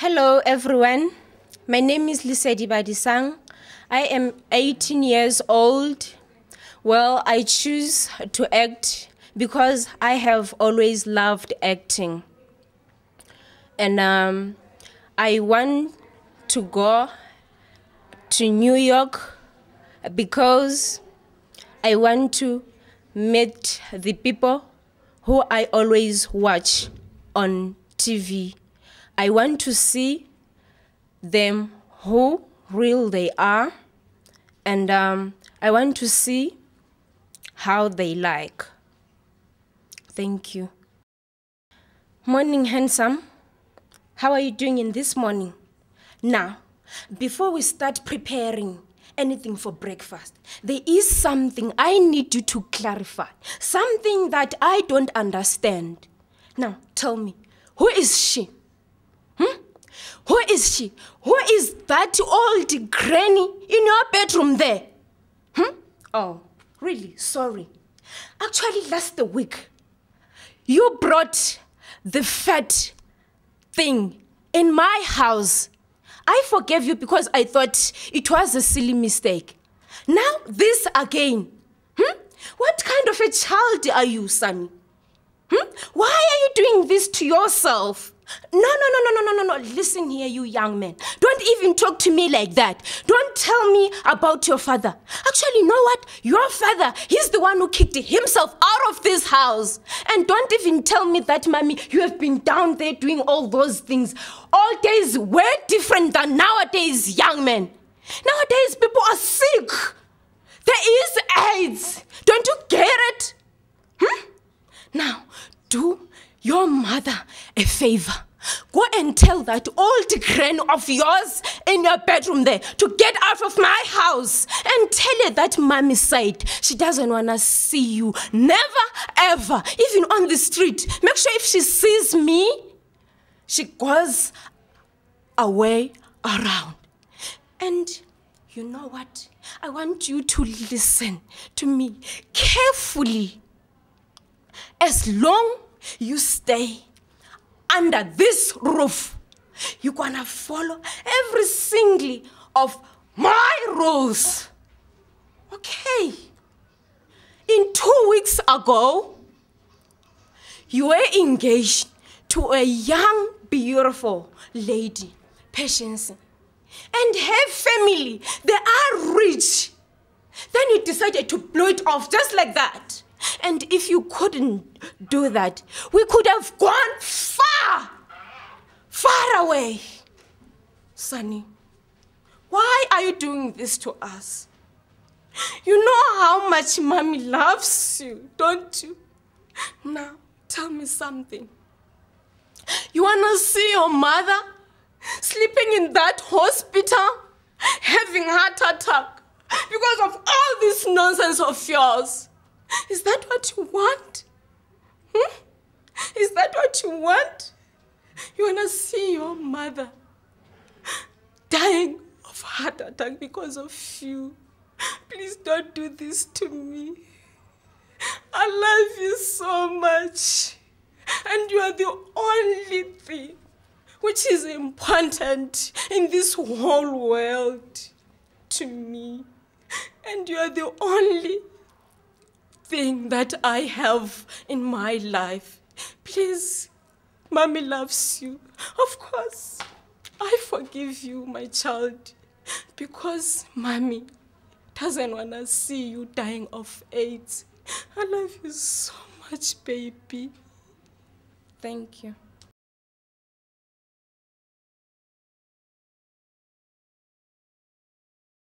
Hello, everyone. My name is Lisedi Badisang. I am 18 years old. Well, I choose to act because I have always loved acting. And um, I want to go to New York because I want to meet the people who I always watch on TV. I want to see them who real they are, and um, I want to see how they like. Thank you. Morning, handsome. How are you doing in this morning? Now, before we start preparing anything for breakfast, there is something I need you to clarify, something that I don't understand. Now, tell me, who is she? Who is she? Who is that old granny in your bedroom there? Hmm? Oh, really? Sorry. Actually, last week, you brought the fat thing in my house. I forgave you because I thought it was a silly mistake. Now, this again. Hmm? What kind of a child are you, Sammy? Hmm? Why are you doing this to yourself? No, no, no, no, no, no, no, no. Listen here, you young man. Don't even talk to me like that. Don't tell me about your father. Actually, you know what? Your father, he's the one who kicked himself out of this house. And don't even tell me that, mommy, you have been down there doing all those things. All days were different than nowadays, young men. Nowadays, people are sick. There is AIDS. Don't you get it? do your mother a favor. Go and tell that old gran of yours in your bedroom there to get out of my house and tell her that mommy said she doesn't want to see you. Never, ever, even on the street. Make sure if she sees me, she goes away around. And you know what? I want you to listen to me carefully. As long you stay under this roof, you're gonna follow every single of my rules. Okay. In two weeks ago, you were engaged to a young, beautiful lady, Patience, and her family. They are rich. Then you decided to blow it off just like that. And if you couldn't do that, we could have gone far, far away. Sonny, why are you doing this to us? You know how much mommy loves you, don't you? Now, tell me something. You wanna see your mother sleeping in that hospital, having heart attack because of all this nonsense of yours? Is that what you want? Hmm? Is that what you want? You want to see your mother dying of heart attack because of you. Please don't do this to me. I love you so much. And you are the only thing which is important in this whole world to me. And you are the only thing that I have in my life. Please, Mommy loves you. Of course, I forgive you, my child, because Mommy doesn't want to see you dying of AIDS. I love you so much, baby. Thank you.